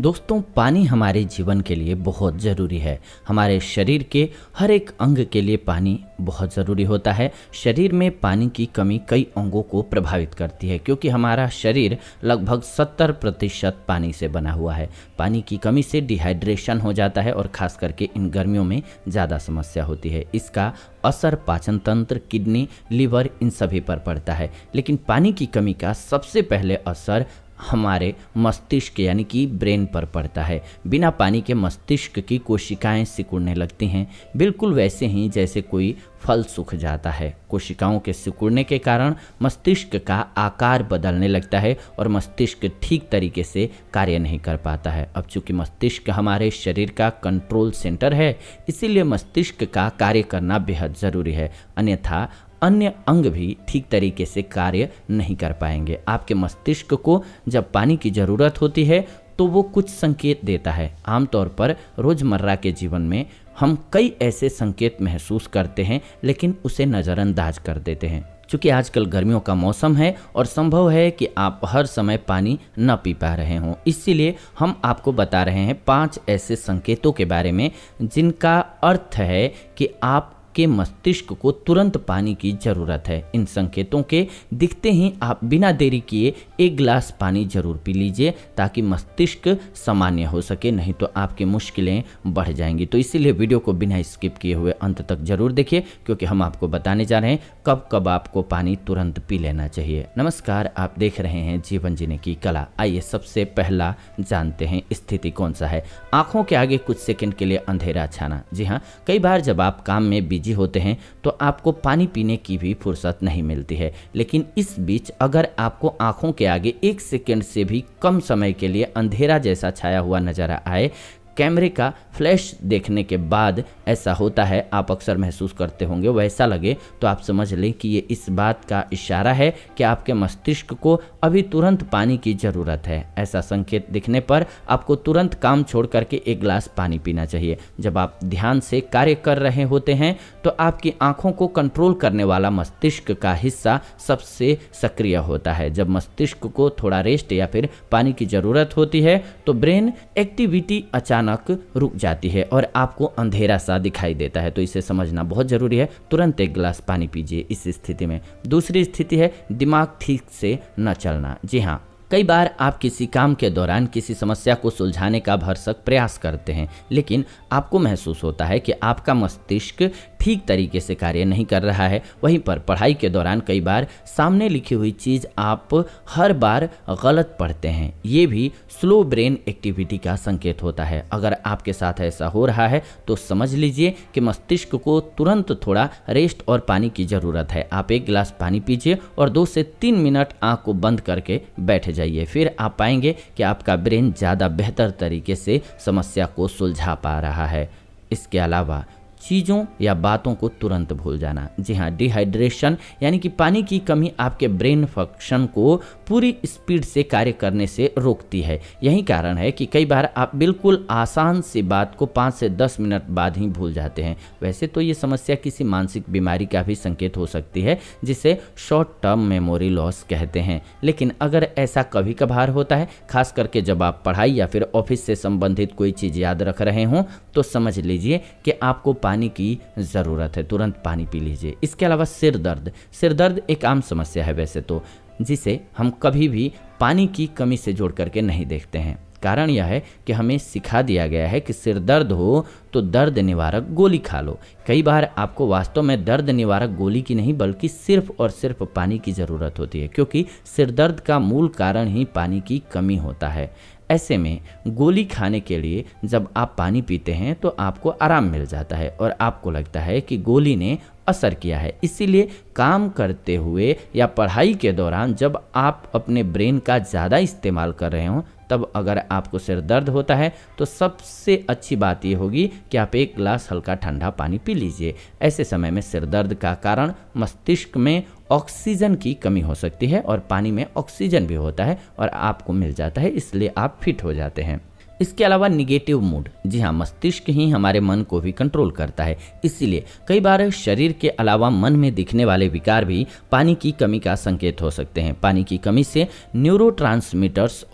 दोस्तों पानी हमारे जीवन के लिए बहुत ज़रूरी है हमारे शरीर के हर एक अंग के लिए पानी बहुत ज़रूरी होता है शरीर में पानी की कमी कई अंगों को प्रभावित करती है क्योंकि हमारा शरीर लगभग 70 प्रतिशत पानी से बना हुआ है पानी की कमी से डिहाइड्रेशन हो जाता है और ख़ास करके इन गर्मियों में ज़्यादा समस्या होती है इसका असर पाचन तंत्र किडनी लीवर इन सभी पर पड़ता है लेकिन पानी की कमी का सबसे पहले असर हमारे मस्तिष्क यानी कि ब्रेन पर पड़ता है बिना पानी के मस्तिष्क की कोशिकाएं सिकुड़ने लगती हैं बिल्कुल वैसे ही जैसे कोई फल सूख जाता है कोशिकाओं के सिकुड़ने के कारण मस्तिष्क का आकार बदलने लगता है और मस्तिष्क ठीक तरीके से कार्य नहीं कर पाता है अब चूंकि मस्तिष्क हमारे शरीर का कंट्रोल सेंटर है इसीलिए मस्तिष्क का कार्य करना बेहद ज़रूरी है अन्यथा अन्य अंग भी ठीक तरीके से कार्य नहीं कर पाएंगे आपके मस्तिष्क को जब पानी की ज़रूरत होती है तो वो कुछ संकेत देता है आमतौर पर रोज़मर्रा के जीवन में हम कई ऐसे संकेत महसूस करते हैं लेकिन उसे नज़रअंदाज कर देते हैं चूँकि आजकल गर्मियों का मौसम है और संभव है कि आप हर समय पानी न पी पा रहे हों इसीलिए हम आपको बता रहे हैं पांच ऐसे संकेतों के बारे में जिनका अर्थ है कि आप आपके मस्तिष्क को तुरंत पानी की ज़रूरत है इन संकेतों के दिखते ही आप बिना देरी किए एक गिलास पानी जरूर पी लीजिए ताकि मस्तिष्क सामान्य हो सके नहीं तो आपकी मुश्किलें बढ़ जाएंगी तो इसीलिए वीडियो को बिना स्किप किए हुए अंत तक जरूर देखिए क्योंकि हम आपको बताने जा रहे हैं कब कब आपको पानी तुरंत पी लेना चाहिए नमस्कार आप देख रहे हैं जीवन जीने की कला आइए सबसे पहला जानते हैं स्थिति कौन सा है आंखों के आगे कुछ सेकंड के लिए अंधेरा छाना जी हाँ कई बार जब आप काम में बिजी बिजी होते हैं तो आपको पानी पीने की भी फुर्सत नहीं मिलती है लेकिन इस बीच अगर आपको आंखों के आगे एक सेकेंड से भी कम समय के लिए अंधेरा जैसा छाया हुआ नजर आए कैमरे का फ्लैश देखने के बाद ऐसा होता है आप अक्सर महसूस करते होंगे वैसा लगे तो आप समझ लें कि ये इस बात का इशारा है कि आपके मस्तिष्क को अभी तुरंत पानी की ज़रूरत है ऐसा संकेत दिखने पर आपको तुरंत काम छोड़ करके एक गिलास पानी पीना चाहिए जब आप ध्यान से कार्य कर रहे होते हैं तो आपकी आंखों को कंट्रोल करने वाला मस्तिष्क का हिस्सा सबसे सक्रिय होता है जब मस्तिष्क को थोड़ा रेस्ट या फिर पानी की ज़रूरत होती है तो ब्रेन एक्टिविटी अचानक अचानक रुक जाती है और आपको अंधेरा सा दिखाई देता है तो इसे समझना बहुत ज़रूरी है तुरंत एक गिलास पानी पीजिए इस स्थिति में दूसरी स्थिति है दिमाग ठीक से न चलना जी हाँ कई बार आप किसी काम के दौरान किसी समस्या को सुलझाने का भरसक प्रयास करते हैं लेकिन आपको महसूस होता है कि आपका मस्तिष्क ठीक तरीके से कार्य नहीं कर रहा है वहीं पर पढ़ाई के दौरान कई बार सामने लिखी हुई चीज़ आप हर बार गलत पढ़ते हैं ये भी स्लो ब्रेन एक्टिविटी का संकेत होता है अगर आपके साथ ऐसा हो रहा है तो समझ लीजिए कि मस्तिष्क को तुरंत थोड़ा रेस्ट और पानी की ज़रूरत है आप एक गिलास पानी पीजिए और दो से तीन मिनट आँख को बंद करके बैठ जाइए फिर आप पाएंगे कि आपका ब्रेन ज़्यादा बेहतर तरीके से समस्या को सुलझा पा रहा है इसके अलावा चीज़ों या बातों को तुरंत भूल जाना जी हाँ डिहाइड्रेशन यानी कि पानी की कमी आपके ब्रेन फंक्शन को पूरी स्पीड से कार्य करने से रोकती है यही कारण है कि कई बार आप बिल्कुल आसान सी बात को पाँच से दस मिनट बाद ही भूल जाते हैं वैसे तो ये समस्या किसी मानसिक बीमारी का भी संकेत हो सकती है जिसे शॉर्ट टर्म मेमोरी लॉस कहते हैं लेकिन अगर ऐसा कभी कभार होता है खास करके जब आप पढ़ाई या फिर ऑफिस से संबंधित कोई चीज़ याद रख रहे हों तो समझ लीजिए कि आपको पानी की ज़रूरत है तुरंत पानी पी लीजिए इसके अलावा सिर दर्द सिर दर्द एक आम समस्या है वैसे तो जिसे हम कभी भी पानी की कमी से जोड़ करके नहीं देखते हैं कारण यह है कि हमें सिखा दिया गया है कि सिर दर्द हो तो दर्द निवारक गोली खा लो कई बार आपको वास्तव में दर्द निवारक गोली की नहीं बल्कि सिर्फ और सिर्फ पानी की ज़रूरत होती है क्योंकि सिर दर्द का मूल कारण ही पानी की कमी होता है ऐसे में गोली खाने के लिए जब आप पानी पीते हैं तो आपको आराम मिल जाता है और आपको लगता है कि गोली ने असर किया है इसीलिए काम करते हुए या पढ़ाई के दौरान जब आप अपने ब्रेन का ज़्यादा इस्तेमाल कर रहे हों तब अगर आपको सिर दर्द होता है तो सबसे अच्छी बात यह होगी कि आप एक गिलास हल्का ठंडा पानी पी लीजिए ऐसे समय में सिर दर्द का कारण मस्तिष्क में ऑक्सीजन की कमी हो सकती है और पानी में ऑक्सीजन भी होता है और आपको मिल जाता है इसलिए आप फिट हो जाते हैं इसके अलावा निगेटिव मूड जी हाँ मस्तिष्क ही हमारे मन को भी कंट्रोल करता है इसीलिए कई बार शरीर के अलावा मन में दिखने वाले विकार भी पानी की कमी का संकेत हो सकते हैं पानी की कमी से न्यूरो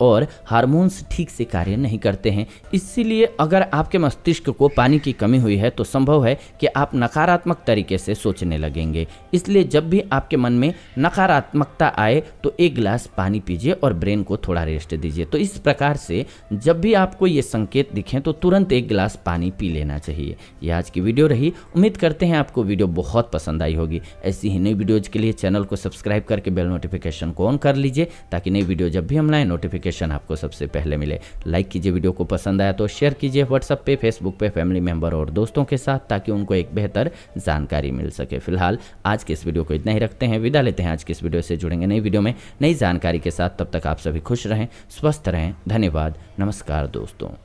और हार्मोन्स ठीक से कार्य नहीं करते हैं इसीलिए अगर आपके मस्तिष्क को पानी की कमी हुई है तो संभव है कि आप नकारात्मक तरीके से सोचने लगेंगे इसलिए जब भी आपके मन में नकारात्मकता आए तो एक गिलास पानी पीजिए और ब्रेन को थोड़ा रेस्ट दीजिए तो इस प्रकार से जब भी आप आपको ये संकेत दिखें तो तुरंत एक गिलास पानी पी लेना चाहिए यह आज की वीडियो रही उम्मीद करते हैं आपको वीडियो बहुत पसंद आई होगी ऐसी ही नई वीडियोज के लिए चैनल को सब्सक्राइब करके बेल नोटिफिकेशन को ऑन कर लीजिए ताकि नई वीडियो जब भी हम लाएँ नोटिफिकेशन आपको सबसे पहले मिले लाइक कीजिए वीडियो को पसंद आया तो शेयर कीजिए व्हाट्सअप पर फेसबुक पर फैमिली मेम्बर और दोस्तों के साथ ताकि उनको एक बेहतर जानकारी मिल सके फिलहाल आज के इस वीडियो को इतना ही रखते हैं विदा लेते हैं आज के इस वीडियो से जुड़ेंगे नई वीडियो में नई जानकारी के साथ तब तक आप सभी खुश रहें स्वस्थ रहें धन्यवाद नमस्कार दो gustó.